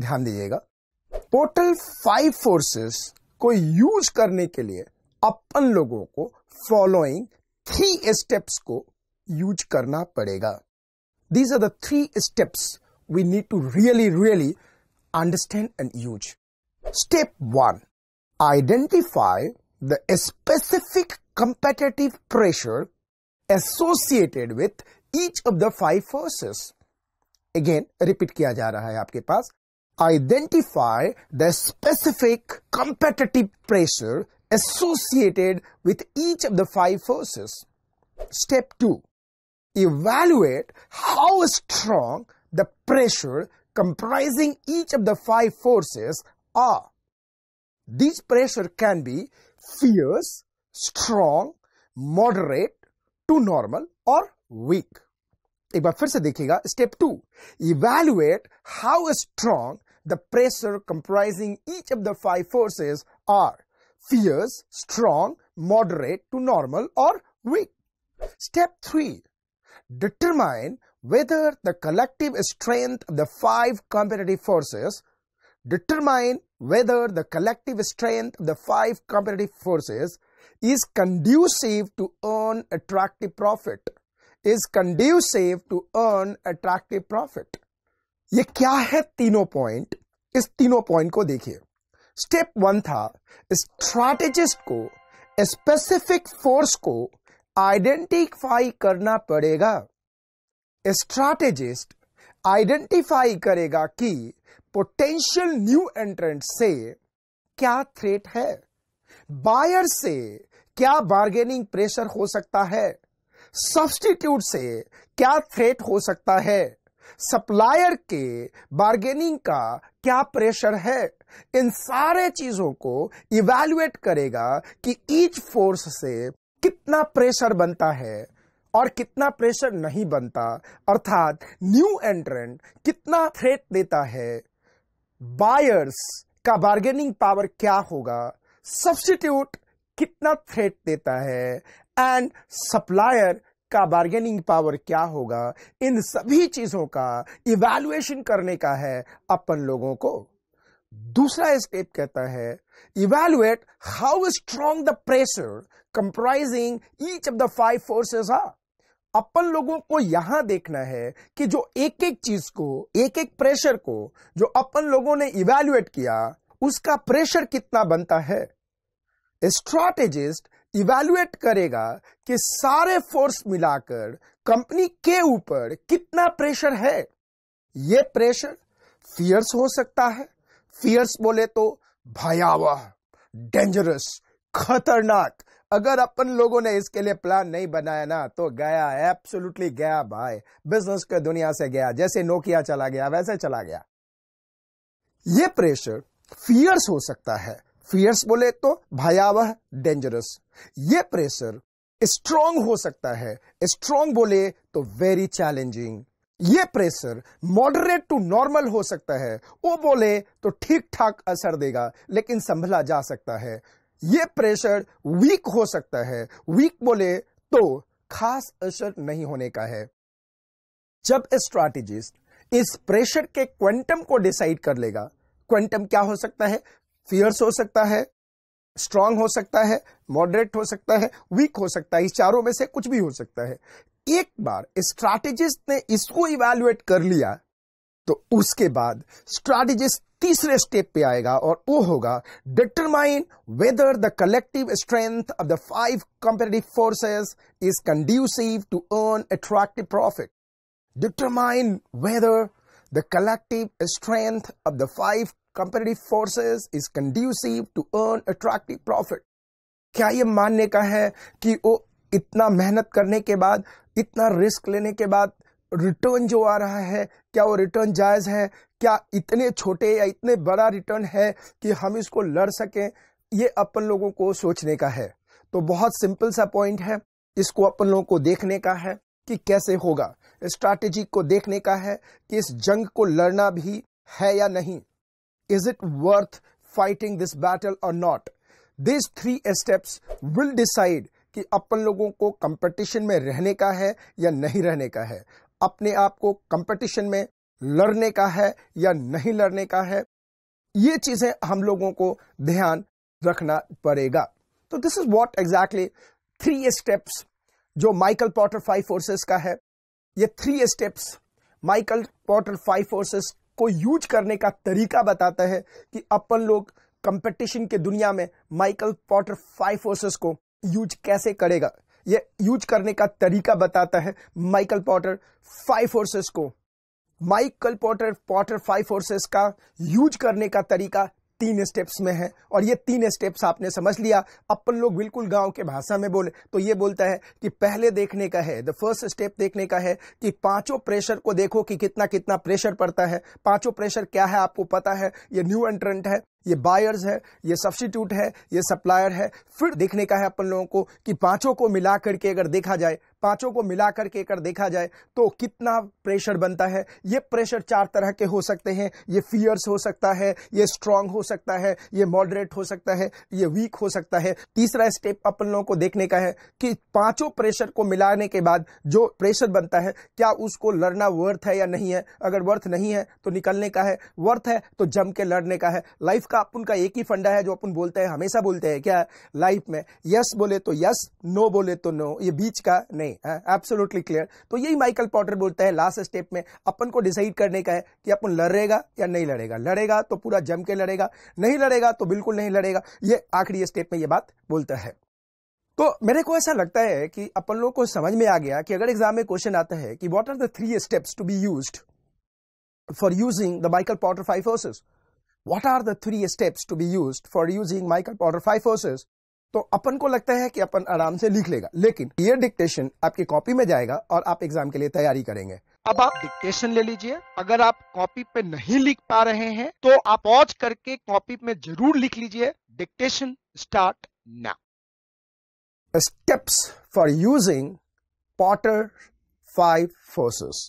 ध्यान दीजिएगा total five forces को यूज करने के लिए अपन लोगों को फॉलोइंग थ्री स्टेप्स को यूज करना पड़ेगा these are the three steps we need to really really understand and use step one identify the specific competitive pressure associated with each of the five forces again repeat किया जा रहा है आपके पास identify the specific competitive pressure associated with each of the five forces. Step 2. Evaluate how strong the pressure comprising each of the five forces are. These pressure can be fierce, strong, moderate, to normal or weak. एक बार फिर से देखिएगा the pressure comprising each of the five forces are fierce, strong, moderate to normal or weak. Step 3. Determine whether the collective strength of the five competitive forces determine whether the collective strength of the five competitive forces is conducive to earn attractive profit is conducive to earn attractive profit ये क्या है तीनों point इस तीनों point को देखिए step one था strategist को स्पेसिफिक फोर्स को आइडेंटिफाई करना पड़ेगा स्ट्रैटेजिस्ट आइडेंटिफाई करेगा कि पोटेंशियल न्यू एंट्रेंट से क्या थ्रेट है बायर से क्या बार्गेनिंग प्रेशर हो सकता है सब्सटीट्यूट से क्या थ्रेट हो सकता है सप्लायर के बार्गेनिंग का क्या प्रेशर है इन सारे चीजों को इवेल्युएट करेगा कि ईच फोर्स से कितना प्रेशर बनता है और कितना प्रेशर नहीं बनता अर्थात न्यू एंट्रेंट कितना थ्रेट देता है बायर्स का बार्गेनिंग पावर क्या होगा सब्सटीट्यूट कितना थ्रेट देता है एंड सप्लायर का बार्गेनिंग पावर क्या होगा इन सभी चीजों का इवैल्यूएशन करने का है अपन लोगों को दूसरा स्टेप कहता है evaluate how strong the pressure comprising each of the five forces are अपन लोगों को यहां देखना है कि जो एक एक चीज को एक एक प्रेशर को जो अपन लोगों ने इवैल्यूएट किया उसका प्रेशर कितना बनता है स्ट्रेटेजिस्ट इवेलुएट करेगा कि सारे फोर्स मिलाकर कंपनी के ऊपर कितना प्रेशर है यह प्रेशर फियर्स हो सकता है फियर्स बोले तो भयावह डेंजरस खतरनाक अगर अपन लोगों ने इसके लिए प्लान नहीं बनाया ना तो गया एब्सोल्युटली गया भाई बिजनेस के दुनिया से गया जैसे नोकिया चला गया वैसे चला गया यह प्रेशर फियर्स हो सकता है फियर्स बोले तो भयावह डेंजरस ये प्रेशर स्ट्रांग हो सकता है स्ट्रांग बोले तो वेरी चैलेंजिंग ये प्रेशर मॉडरेट टू नॉर्मल हो सकता है वो बोले तो ठीक ठाक असर देगा लेकिन संभला जा सकता है ये प्रेशर वीक हो सकता है वीक बोले तो खास असर नहीं होने का है जब स्ट्रैटेजिस्ट इस प्रेशर के क्वांटम को डिसाइड कर लेगा क्वांटम क्या हो सकता है फियर्स हो सकता है स्ट्रांग हो सकता है मॉडरेट हो सकता है वीक हो सकता है इस चारों में से कुछ भी हो सकता है एक बार स्ट्रैटेजिस्ट ने इसको इवेल्युएट कर लिया तो उसके बाद स्ट्रैटेजिस्ट तीसरे स्टेप पे आएगा और वो होगा determine whether the collective strength of the five competitive forces is conducive to earn attractive profit determine whether the collective strength of the five comparative forces is conducive to earn attractive profit क्या ये मानने का है कि वो इतना मेहनत करने के बाद इतना रिस्क लेने के बाद रिटर्न जो आ रहा है क्या वो रिटर्न जायज है क्या इतने छोटे या इतने बड़ा रिटर्न है कि हम इसको लड़ सकें ये अपन लोगों को सोचने का है तो बहुत सिंपल सा पॉइंट है इसको अपन लोगों को देखने का है कि कैसे होगा स्ट्रैटेजी को देखने का है कि इस जंग को लड़ना भी है या नहीं is it worth fighting this battle or not these three steps will decide कि अपन लोगों को कंपटीशन में रहने का है या नहीं रहने का है अपने आप को कंपटीशन में लड़ने का है या नहीं लड़ने का है ये चीजें हम लोगों को ध्यान रखना पड़ेगा तो this is what exactly three steps जो माइकल पॉटर फाइव फोर्सेस का है ये three steps Michael Porter five forces को यूज करने का तरीका बताता है कि अपन लोग कंपटीशन के दुनिया में माइकल पॉटर फाइव फोर्सेस को यूज कैसे करेगा ये यूज करने का तरीका बताता है माइकल पॉटर फाइव फोर्सेस को Michael Porter Porter five forces का यूज करने का तरीका तीन स्टेप्स में है और ये तीन स्टेप्स आपने समझ लिया अपन लोग बिल्कुल गांव के भाषा में बोले तो ये बोलता है कि पहले देखने का है द फर्स्ट स्टेप देखने का है कि पांचों प्रेशर को देखो कि कितना कितना प्रेशर पड़ता है पांचों प्रेशर क्या है आपको पता है ये न्यू एंट्रेंट है ये बायर्स है ये सब्सिट्यूट है ये सप्लायर है फिर देखने का है अपन लोगों को कि पांचों को मिला करके अगर देखा जाए पांचों को मिलाकर के अगर देखा जाए तो कितना प्रेशर बनता है ये प्रेशर चार तरह के हो सकते हैं ये फियर्स हो सकता है ये स्ट्रांग हो सकता है ये मॉडरेट हो सकता है ये वीक हो सकता है तीसरा स्टेप अपन लोगों को देखने का है कि पांचों प्रेशर को मिलाने के बाद जो प्रेशर बनता है क्या उसको लड़ना वर्थ है या नहीं है अगर वर्थ नहीं है तो निकलने का है वर्थ है तो जम के लड़ने का है लाइफ का अपन का एक ही फंडा है जो अपन बोलते हैं हमेशा बोलते हैं क्या लाइफ में यस बोले तो यस नो बोले तो नो ये बीच का नहीं नहीं एब्सोल्युटली क्लियर तो यही माइकल पॉटर बोलता है लास्ट स्टेप में अपन को डिसाइड करने का है कि अपन लड़ेगा या नहीं लड़ेगा लड़ेगा तो पूरा जम के लड़ेगा नहीं लड़ेगा तो बिल्कुल नहीं लड़ेगा ये आखिरी स्टेप में ये बात बोलता है तो मेरे को ऐसा लगता है कि अपन लोग को समझ में आ गया कि अगर एग्जाम में क्वेश्चन आता है कि what are the three steps to be use for using the Michael Porter five forces. What are the three steps to be used for using Michael Porter five forces? तो अपन को लगता है कि अपन आराम से लिख लेगा लेकिन ये डिक्टेशन आपकी कॉपी में जाएगा और आप एग्जाम के लिए तैयारी करेंगे अब आप डिक्टेशन ले लीजिए अगर आप कॉपी पे नहीं लिख पा रहे हैं तो आप पॉज करके कॉपी में जरूर लिख लीजिए dictation start now steps for using Porter five forces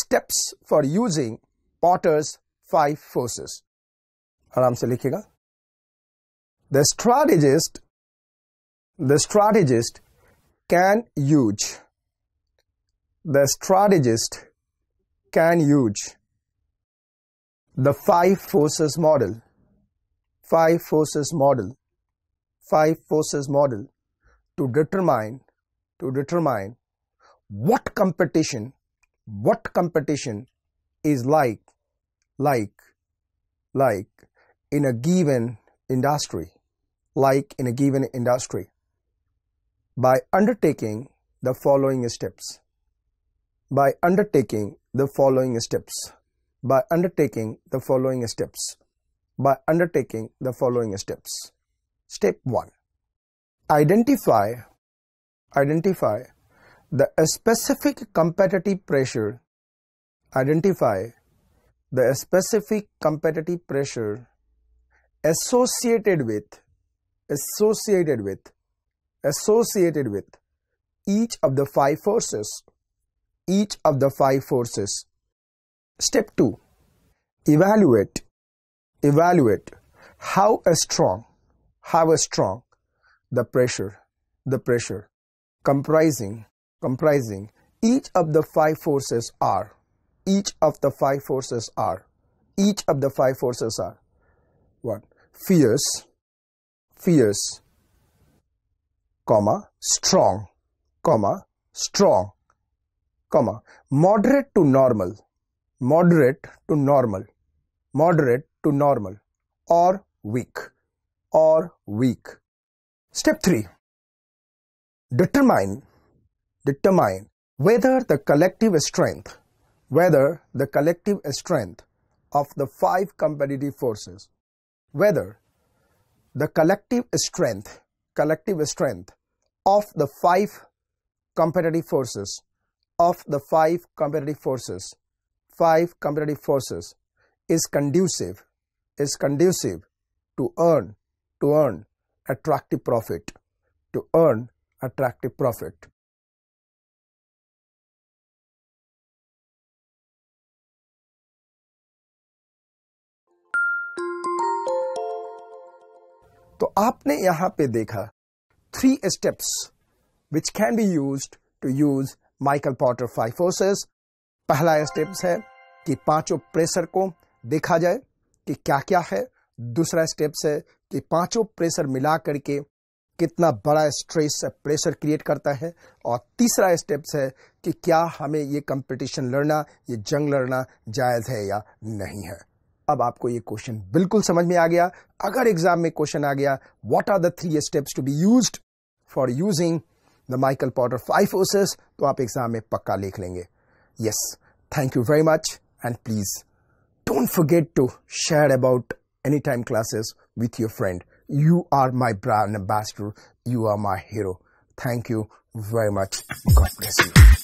steps for using Porter's five forces आराम से लिखिएगा The strategist The strategist can use. The strategist can use the five forces model. Five forces model. Five forces model to determine to determine what competition what competition is like like like in a given industry like in a given industry by undertaking the following steps. By undertaking the following steps. By undertaking the following steps. By undertaking the following steps. Step 1. Identify identify the specific competitive pressure identify the specific competitive pressure associated with associated with associated with each of the five forces. Each of the five forces. Step 2. Evaluate. Evaluate how strong, how strong the pressure, the pressure comprising, comprising each of the five forces are, each of the five forces are, each of the five forces are what? Fierce, fierce, comma, strong, comma, strong, comma, moderate to normal, moderate to normal, moderate to normal, or weak, or weak. Step 3. Determine, determine whether the collective strength, whether the collective strength of the five competitive forces, whether the collective strength collective strength of the five competitive forces of the five competitive forces five competitive forces is conducive is conducive to earn to earn attractive profit to earn attractive profit तो आपने यहां पे देखा three steps which can be use to use Michael Porter five forces पहला steps है कि पांचों pressure को देखा जाए कि क्या क्या है दूसरा स्टेप्स है कि पांचों प्रेशर मिला करके कितना बड़ा स्ट्रेस प्रेशर क्रिएट करता है और तीसरा स्टेप्स है कि क्या हमें ये कंपटीशन लड़ना ये जंग लड़ना जायज़ है या नहीं है अब आपको ये क्वेश्चन बिल्कुल समझ में आ गया अगर एग्जाम में क्वेश्चन आ गया what are the three steps to be use for using the Michael Porter five तो आप एग्जाम में पक्का लिख लेंगे yes thank you very much and please don't forget to share about any time classes with your friend you are my brand ambassador you are my hero thank you very much God bless you